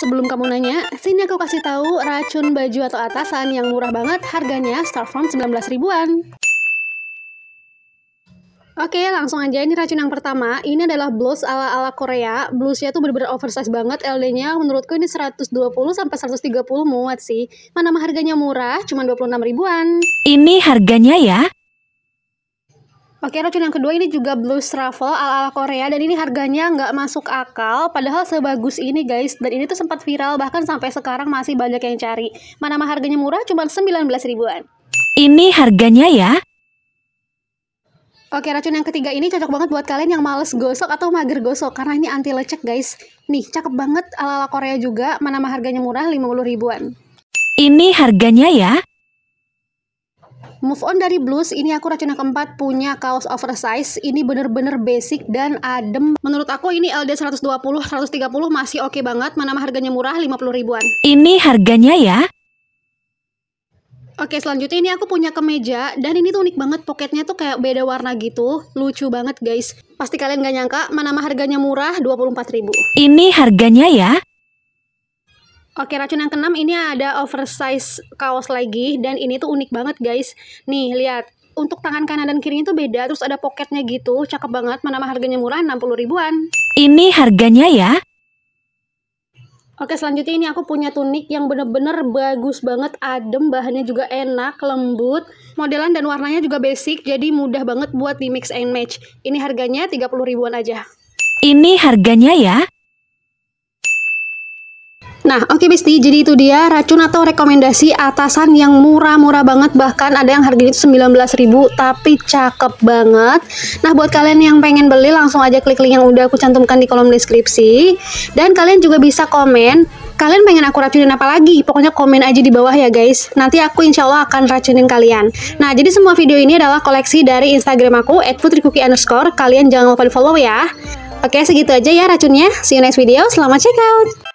Sebelum kamu nanya, sini aku kasih tahu racun baju atau atasan yang murah banget harganya start from 19 ribuan. Oke, langsung aja ini racun yang pertama. Ini adalah blouse ala-ala Korea. Blouse-nya tuh bener-bener oversize banget. LD-nya menurutku ini 120 sampai 130 muat sih. Mana mah harganya murah, cuma 26 ribuan. Ini harganya ya? Oke, racun yang kedua ini juga Blue Travel ala-ala Korea dan ini harganya nggak masuk akal padahal sebagus ini guys dan ini tuh sempat viral bahkan sampai sekarang masih banyak yang cari. Mana mah harganya murah cuma 19 ribuan. Ini harganya ya? Oke, racun yang ketiga ini cocok banget buat kalian yang males gosok atau mager gosok karena ini anti lecek guys. Nih, cakep banget ala-ala Korea juga, mana mah harganya murah 50 ribuan. Ini harganya ya? Move on dari blues, ini aku racun keempat punya kaos oversize. Ini bener-bener basic dan adem. Menurut aku ini LD 120, 130 masih oke okay banget. Mana harganya murah, 50 ribuan. Ini harganya ya? Oke selanjutnya ini aku punya kemeja dan ini tuh unik banget poketnya tuh kayak beda warna gitu lucu banget guys pasti kalian gak nyangka mana mah harganya murah 24.000 ini harganya ya Oke, racun yang keenam ini ada oversize kaos lagi dan ini tuh unik banget guys. Nih, lihat. Untuk tangan kanan dan kirinya tuh beda, terus ada pocketnya gitu. Cakep banget, mana harganya murah 60 ribuan. Ini harganya ya? Oke selanjutnya ini aku punya tunik yang bener-bener bagus banget, adem, bahannya juga enak, lembut, modelan dan warnanya juga basic, jadi mudah banget buat di mix and match. Ini harganya 30 ribuan aja. Ini harganya ya? Nah, oke okay, Besti, jadi itu dia racun atau rekomendasi atasan yang murah-murah banget bahkan ada yang harganya itu 19.000 tapi cakep banget. Nah, buat kalian yang pengen beli langsung aja klik link yang udah aku cantumkan di kolom deskripsi dan kalian juga bisa komen kalian pengen aku racunin apa lagi? Pokoknya komen aja di bawah ya guys. Nanti aku insya Allah akan racunin kalian. Nah, jadi semua video ini adalah koleksi dari Instagram aku, @putrikuki underscore. Kalian jangan lupa di follow ya. Oke, segitu aja ya racunnya. See you next video. Selamat check out.